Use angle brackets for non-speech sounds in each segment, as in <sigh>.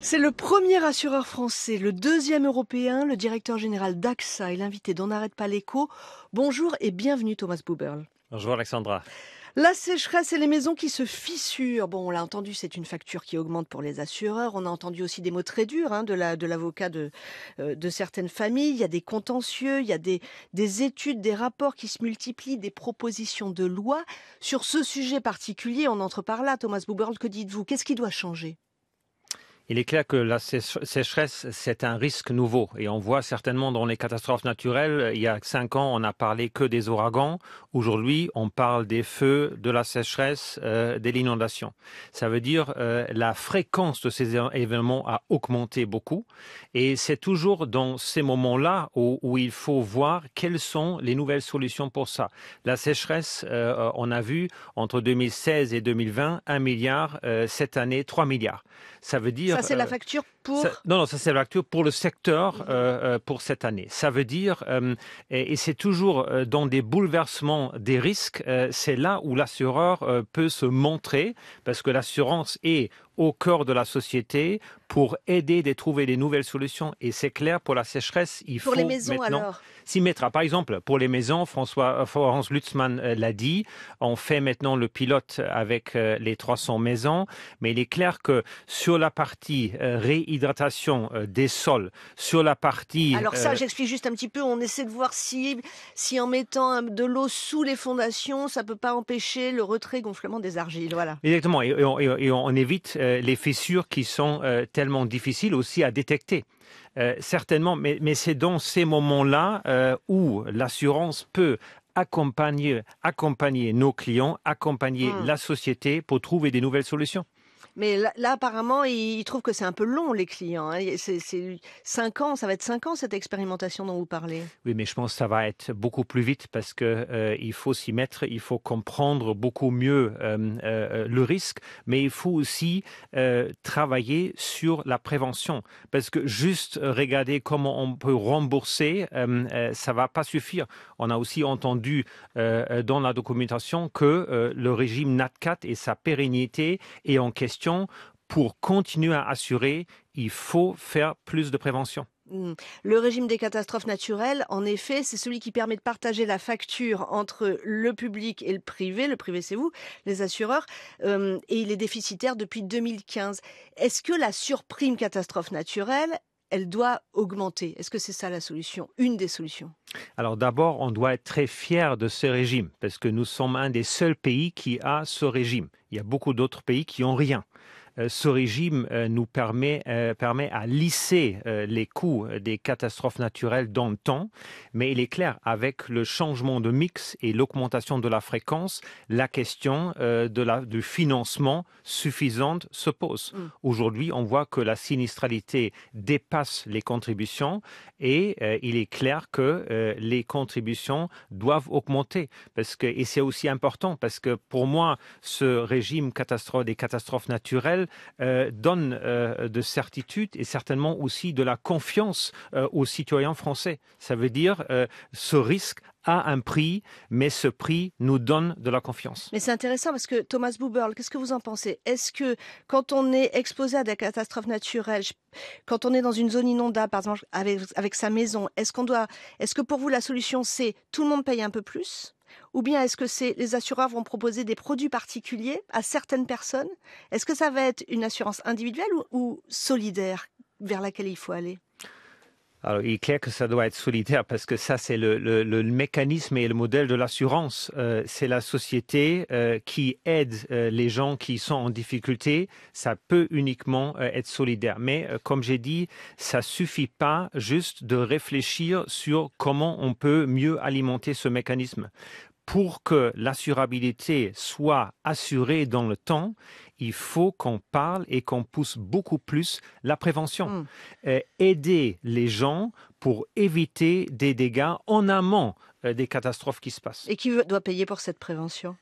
C'est le premier assureur français, le deuxième européen, le directeur général d'AXA et l'invité d'On n'arrête pas l'écho. Bonjour et bienvenue Thomas Buberl. Bonjour Alexandra. La sécheresse et les maisons qui se fissurent. Bon, on l'a entendu, c'est une facture qui augmente pour les assureurs. On a entendu aussi des mots très durs hein, de l'avocat de, de, euh, de, certaines familles. Il y a des contentieux, il y a des, études, des rapports qui se multiplient, des propositions de loi. Sur ce sujet particulier, on entre par là, Thomas Buberl, que dites-vous Qu'est-ce qui doit changer il est clair que la sécheresse, c'est un risque nouveau. Et on voit certainement dans les catastrophes naturelles, il y a cinq ans, on n'a parlé que des ouragans. Aujourd'hui, on parle des feux, de la sécheresse, euh, de l'inondation. Ça veut dire que euh, la fréquence de ces événements a augmenté beaucoup. Et c'est toujours dans ces moments-là où, il faut voir quelles sont les nouvelles solutions pour ça. La sécheresse, euh, on a vu entre 2016 et 2020, 1 milliard, cette année, 3 milliards. Ça veut dire c'est la euh, facture non, non, ça c'est facture pour le secteur euh, euh, pour cette année. Ça veut dire, euh, et, c'est toujours dans des bouleversements des risques, c'est là où l'assureur peut se montrer, parce que l'assurance est au cœur de la société pour aider à trouver des nouvelles solutions. Et c'est clair, pour la sécheresse, il pour faut les maisons, maintenant s'y mettre. Ah, par exemple, pour les maisons, François, Florence Lutzmann l'a dit, on fait maintenant le pilote avec les 300 maisons, mais il est clair que sur la partie ré hydratation euh, des sols sur la partie. Alors ça, euh, j'explique juste un petit peu. On essaie de voir si, si en mettant de l'eau sous les fondations, ça peut pas empêcher le retrait gonflement des argiles. Voilà. Exactement. Et, on, évite euh, les fissures qui sont tellement difficiles aussi à détecter. certainement, mais, c'est dans ces moments-là où l'assurance peut accompagner, accompagner nos clients, accompagner hmm. la société pour trouver des nouvelles solutions. Mais là, apparemment, ils, trouvent que c'est un peu long, les clients. Hein. C'est 5 ans, ça va être 5 ans cette expérimentation dont vous parlez. Oui, mais je pense que ça va être beaucoup plus vite parce qu'il euh, il faut s'y mettre, il faut comprendre beaucoup mieux euh, euh, le risque, mais il faut aussi travailler sur la prévention. Parce que juste regarder comment on peut rembourser, ça ne va pas suffire. On a aussi entendu dans la documentation que le régime NAT4 et sa pérennité est en question pour continuer à assurer, il faut faire plus de prévention. Hmm. Le régime des catastrophes naturelles, en effet, c'est celui qui permet de partager la facture entre le public et le privé. Le privé, c'est vous, les assureurs. Euh, et il est déficitaire depuis 2015. Est-ce que la surprime catastrophe naturelle, elle doit augmenter Est-ce que c'est ça la solution Une des solutions alors d'abord, on doit être très fier de ce régime, parce que nous sommes un des seuls pays qui a ce régime. Il y a beaucoup d'autres pays qui n'ont rien. Euh, ce régime euh, nous permet, euh, permet à lisser les coûts des catastrophes naturelles dans le temps, mais il est clair, avec le changement de mix et l'augmentation de la fréquence, la question de la, du financement suffisante se pose. Mm. Aujourd'hui, on voit que la sinistralité dépasse les contributions et il est clair que les contributions doivent augmenter. Parce que, et c'est aussi important parce que pour moi, ce régime catastrophe, des catastrophes naturelles euh, donne euh, de certitude et certainement aussi de la confiance euh, aux citoyens français. Ça veut dire ce risque a un prix, mais ce prix nous donne de la confiance. Mais c'est intéressant parce que Thomas Buberl, qu'est-ce que vous en pensez Est-ce que quand on est exposé à des catastrophes naturelles, quand on est dans une zone inondable, par exemple avec, avec sa maison, est-ce qu'on doit, est-ce que pour vous la solution c'est tout le monde paye un peu plus ou bien est-ce que les assureurs vont proposer des produits particuliers à certaines personnes Est-ce que ça va être une assurance individuelle ou solidaire vers laquelle il faut aller alors, il est clair que ça doit être solidaire parce que ça, c'est le, mécanisme et le modèle de l'assurance. Euh, c'est la société euh, qui aide euh, les gens qui sont en difficulté. Ça peut uniquement être solidaire. Mais comme j'ai dit, ça ne suffit pas juste de réfléchir sur comment on peut mieux alimenter ce mécanisme pour que l'assurabilité soit assurée dans le temps, il faut qu'on parle et qu'on pousse beaucoup plus la prévention. Hmm. Euh, aider les gens pour éviter des dégâts en amont euh, des catastrophes qui se passent. Et qui doit payer pour cette prévention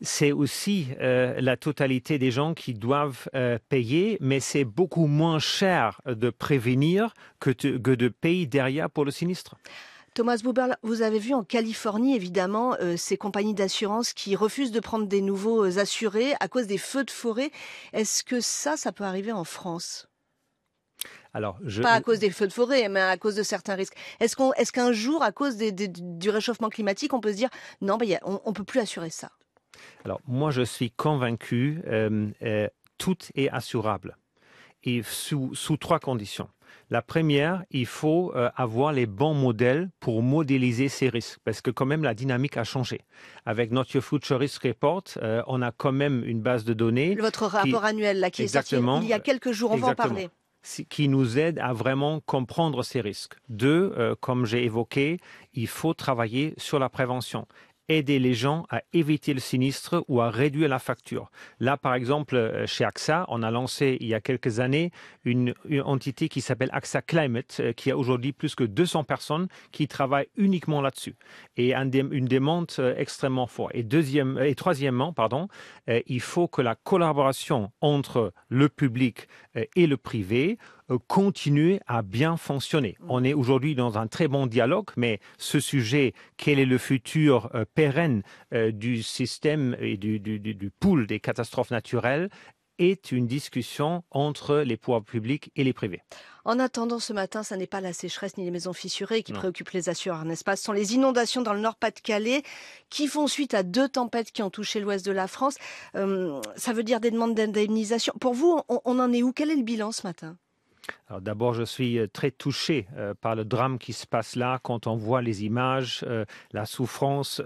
c'est aussi euh, la totalité des gens qui doivent payer, mais c'est beaucoup moins cher de prévenir que de payer derrière pour le sinistre. Thomas Buber, vous avez vu en Californie, évidemment, euh, ces compagnies d'assurance qui refusent de prendre des nouveaux euh, assurés à cause des feux de forêt. Est-ce que ça, ça peut arriver en France alors, Pas à cause des feux de forêt, mais à cause de certains risques. Est-ce qu'un jour, à cause du réchauffement climatique, on peut se dire non, bah, on, ne peut plus assurer ça Alors, moi, je suis convaincu, euh, tout est assurable et sous trois conditions. La première, il faut euh, avoir les bons modèles pour modéliser ces risques, parce que quand même la dynamique a changé. Avec notre Future Risk Report, euh, on a quand même une base de données. Votre rapport annuel là, qui est il y a quelques jours, on en parler qui nous aide à vraiment comprendre ces risques. Deux, euh, comme j'ai évoqué, il faut travailler sur la prévention aider les gens à éviter le sinistre ou à réduire la facture. Là, par exemple, euh, chez AXA, on a lancé il y a quelques années une, entité qui s'appelle AXA Climate, euh, qui a aujourd'hui plus que 200 personnes qui travaillent uniquement là-dessus. Et une demande euh, extrêmement forte. Et, deuxième, et troisièmement, pardon, il faut que la collaboration entre le public et le privé euh, continuer à bien fonctionner. Mm. On est aujourd'hui dans un très bon dialogue, mais ce sujet, quel est le futur euh, pérenne euh, du système et du, pool des catastrophes naturelles est une discussion entre les pouvoirs publics et les privés. En attendant ce matin, ça n'est pas la sécheresse ni les maisons fissurées qui préoccupent les assureurs, n'est-ce pas Ce sont les inondations dans le Nord-Pas-de-Calais qui font suite à deux tempêtes qui ont touché l'ouest de la France. ça veut dire des demandes d'indemnisation. Pour vous, on en est où Quel est le bilan ce matin d'abord, je suis euh, très touché euh, par le drame qui se passe là quand on voit les images, euh, la souffrance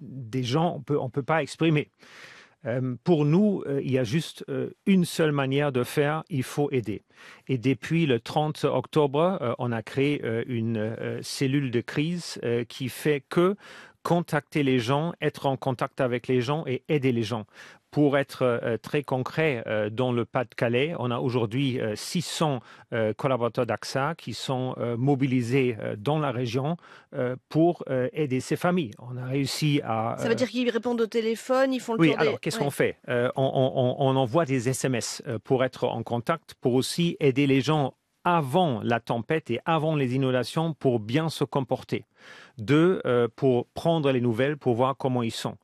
des gens, on peut, ne on peut pas exprimer. Pour nous, il y a juste une seule manière de faire, il faut aider. Et depuis le 30 octobre, on a créé une cellule de crise qui fait que contacter les gens, être en contact avec les gens et aider les gens. Pour être euh, euh, très concret, euh, dans le Pas-de-Calais, on a aujourd'hui 600 collaborateurs d'AXA qui sont mobilisés dans la région pour aider ces familles. On a réussi à... Ça veut dire qu'ils répondent au téléphone, ils font le tour des... alors qu'est-ce qu'on fait on, on envoie des SMS pour être en contact, pour aussi aider les gens avant la tempête et avant les inondations pour bien se comporter. Deux, euh, pour prendre les nouvelles, pour voir comment ils sont.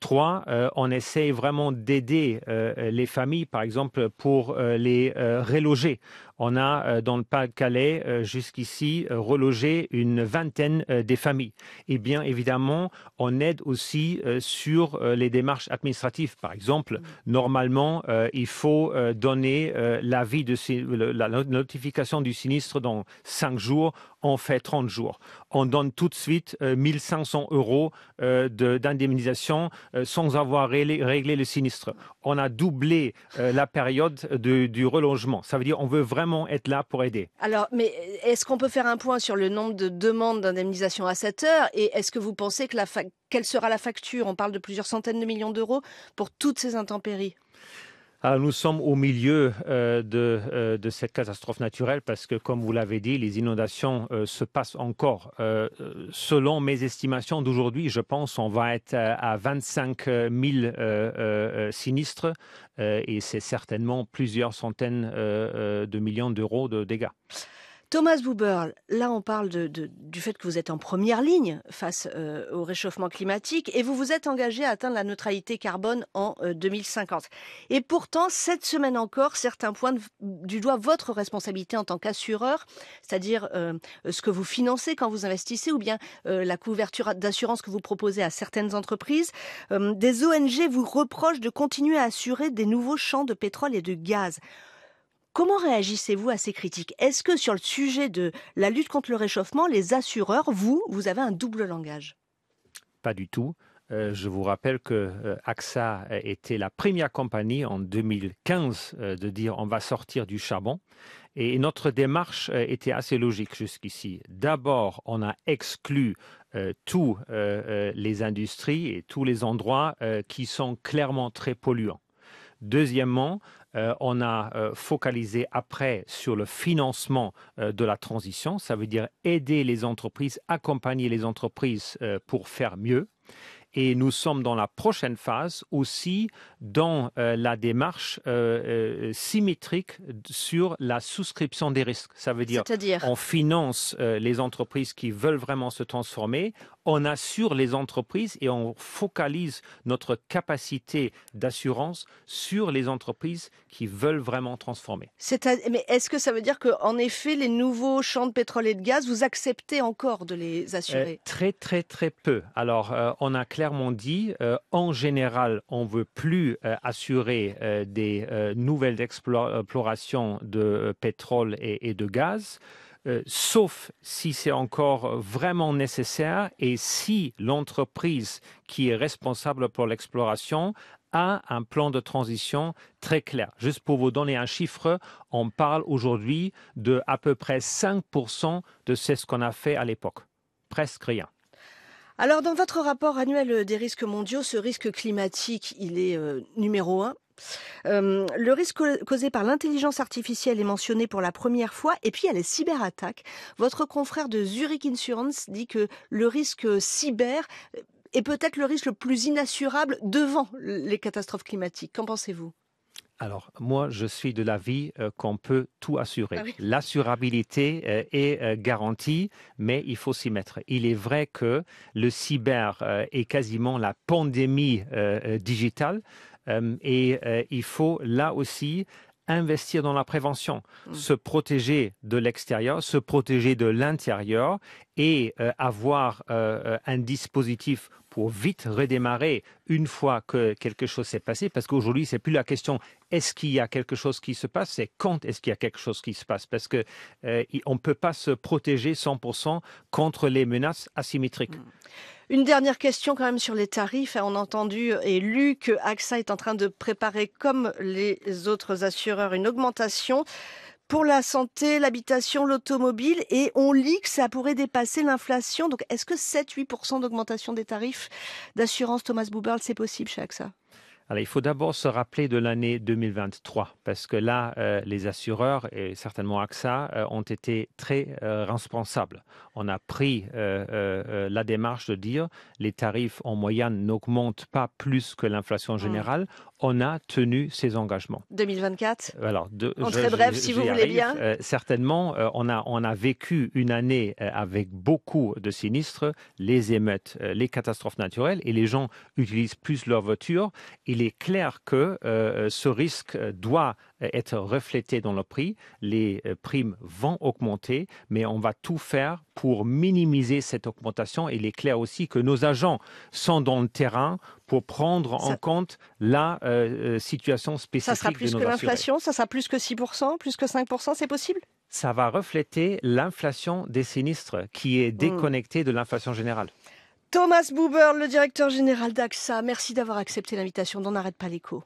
Trois, euh, on essaye vraiment d'aider euh, les familles, par exemple, pour les reloger. On a euh, dans le Pas-de-Calais euh, jusqu'ici euh, relogé une vingtaine des familles. Et bien évidemment, on aide aussi sur les démarches administratives. Par exemple, mm. normalement, il faut donner l'avis de la notification du sinistre dans cinq jours. On fait 30 jours. On donne tout de suite 1500 euros d'indemnisation sans avoir réglé le sinistre. On a doublé la période du relogement. Ça veut dire on veut vraiment être là pour aider. Alors, mais est-ce qu'on peut faire un point sur le nombre de demandes d'indemnisation à cette heure Et est-ce que vous pensez que la quelle sera la facture On parle de plusieurs centaines de millions d'euros pour toutes ces intempéries. Ah, nous sommes au milieu euh, euh, de, cette catastrophe naturelle parce que, comme vous l'avez dit, les inondations euh, se passent encore. selon mes estimations d'aujourd'hui, je pense qu'on va être à, à 25 000 sinistres et c'est certainement plusieurs centaines de millions d'euros de dégâts. Thomas Buberl, là on parle de, du fait que vous êtes en première ligne face euh, au réchauffement climatique et vous vous êtes engagé à atteindre la neutralité carbone en 2050. Euh, et pourtant, cette semaine encore, certains pointent du doigt votre responsabilité en tant qu'assureur, c'est-à-dire euh, ce que vous financez quand vous investissez ou bien la couverture d'assurance que vous proposez à certaines entreprises. des ONG vous reprochent de continuer à assurer des nouveaux champs de pétrole et de gaz. Comment réagissez-vous à ces critiques Est-ce que sur le sujet de la lutte contre le réchauffement, les assureurs, vous, vous avez un double langage Pas du tout. Euh, je vous rappelle que AXA euh, était la première compagnie en 2015 euh, de dire on va sortir du charbon. Et notre démarche était assez logique jusqu'ici. D'abord, on a exclu toutes les industries et tous les endroits qui sont clairement très polluants. Deuxièmement, euh, on a euh, focalisé après sur le financement euh, de la transition, ça veut dire aider les entreprises, accompagner les entreprises pour faire mieux. Et nous sommes dans la prochaine phase aussi dans euh, la démarche euh, euh, symétrique sur la souscription des risques. Ça veut dire, -dire on finance les entreprises qui veulent vraiment se transformer, on assure les entreprises et on focalise notre capacité d'assurance sur les entreprises qui veulent vraiment transformer. Est Mais est-ce que ça veut dire qu'en effet, les nouveaux champs de pétrole et de gaz, vous acceptez encore de les assurer Très, très, très peu. Alors, on a clairement dit, en général, on veut plus euh, assurer euh, des euh, nouvelles explorations de pétrole et, de gaz. sauf si c'est encore vraiment nécessaire et si l'entreprise qui est responsable pour l'exploration a un plan de transition très clair. Juste pour vous donner un chiffre, on parle aujourd'hui de à peu près 5% de ce qu'on a fait à l'époque. Presque rien. Alors, dans votre rapport annuel euh, des risques mondiaux, ce risque climatique, il est euh, numéro un. le risque causé par l'intelligence artificielle est mentionné pour la première fois, et puis il y a les cyberattaques. Votre confrère de Zurich Insurance dit que le risque euh, cyber est peut-être le risque le plus inassurable devant les catastrophes climatiques. Qu'en pensez-vous alors, moi, je suis de l'avis euh, qu'on peut tout assurer. Ah <laughs> L'assurabilité euh, est euh, garantie, mais il faut s'y mettre. Il est vrai que le cyber est quasiment la pandémie digitale et il faut là aussi investir dans la prévention, mm. se protéger de l'extérieur, se protéger de l'intérieur et euh, avoir euh, euh, un dispositif pour vite redémarrer une fois que quelque chose s'est passé, parce qu'aujourd'hui, c'est plus la question est-ce qu'il y a quelque chose qui se passe, c'est quand est-ce qu'il y a quelque chose qui se passe, parce qu'on ne peut pas se protéger 100% contre les menaces asymétriques. Mm. Une dernière question quand même sur les tarifs. On a entendu et lu que AXA est en train de préparer, comme les autres assureurs, une augmentation pour la santé, l'habitation, l'automobile, et on lit que ça pourrait dépasser l'inflation. Donc est-ce que 7-8% d'augmentation des tarifs d'assurance Thomas Boubard, c'est possible chez AXA il faut d'abord se rappeler de l'année 2023, parce que là, euh, les assureurs et certainement AXA euh, ont été très euh, responsables. On a pris la démarche de dire les tarifs en moyenne n'augmentent pas plus que l'inflation mm. générale. On a tenu ses engagements. 2024 Alors, de, en très bref, si vous voulez bien. certainement, on, a, on a vécu une année avec beaucoup de sinistres, les émeutes, les catastrophes naturelles, et les gens utilisent plus leur voiture il est clair que euh, ce risque euh, doit euh, être reflété dans le prix. Les primes vont augmenter, mais on va tout faire pour minimiser cette augmentation. Il est clair aussi que nos agents sont dans le terrain pour prendre en compte la situation spécifique. Ça sera plus que l'inflation, ça sera plus que 6%, plus que 5%, c'est possible Ça va refléter l'inflation des sinistres qui est hmm. déconnectée de l'inflation générale. Thomas Buber, le directeur général d'AXA, merci d'avoir accepté l'invitation d'On n'arrête pas l'écho.